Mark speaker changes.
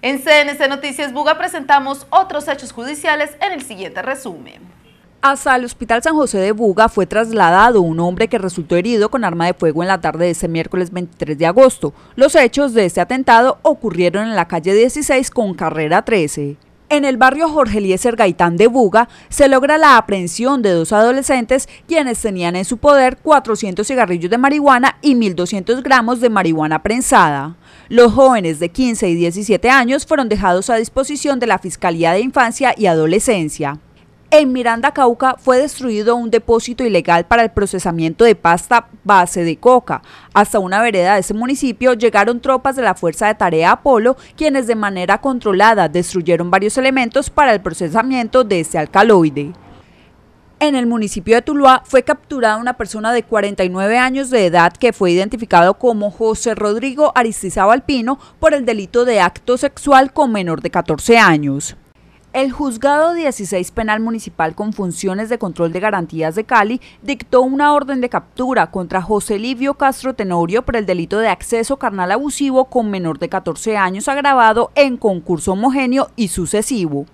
Speaker 1: En CNC Noticias Buga presentamos otros hechos judiciales en el siguiente resumen. Hasta el Hospital San José de Buga fue trasladado un hombre que resultó herido con arma de fuego en la tarde de este miércoles 23 de agosto. Los hechos de este atentado ocurrieron en la calle 16 con carrera 13. En el barrio Jorge Eliezer Gaitán de Buga se logra la aprehensión de dos adolescentes quienes tenían en su poder 400 cigarrillos de marihuana y 1.200 gramos de marihuana prensada. Los jóvenes de 15 y 17 años fueron dejados a disposición de la Fiscalía de Infancia y Adolescencia. En Miranda Cauca fue destruido un depósito ilegal para el procesamiento de pasta base de coca. Hasta una vereda de ese municipio llegaron tropas de la Fuerza de Tarea Apolo, quienes de manera controlada destruyeron varios elementos para el procesamiento de este alcaloide. En el municipio de Tuluá fue capturada una persona de 49 años de edad que fue identificado como José Rodrigo Aristizábal Alpino por el delito de acto sexual con menor de 14 años. El juzgado 16 penal municipal con funciones de control de garantías de Cali dictó una orden de captura contra José Livio Castro Tenorio por el delito de acceso carnal abusivo con menor de 14 años agravado en concurso homogéneo y sucesivo.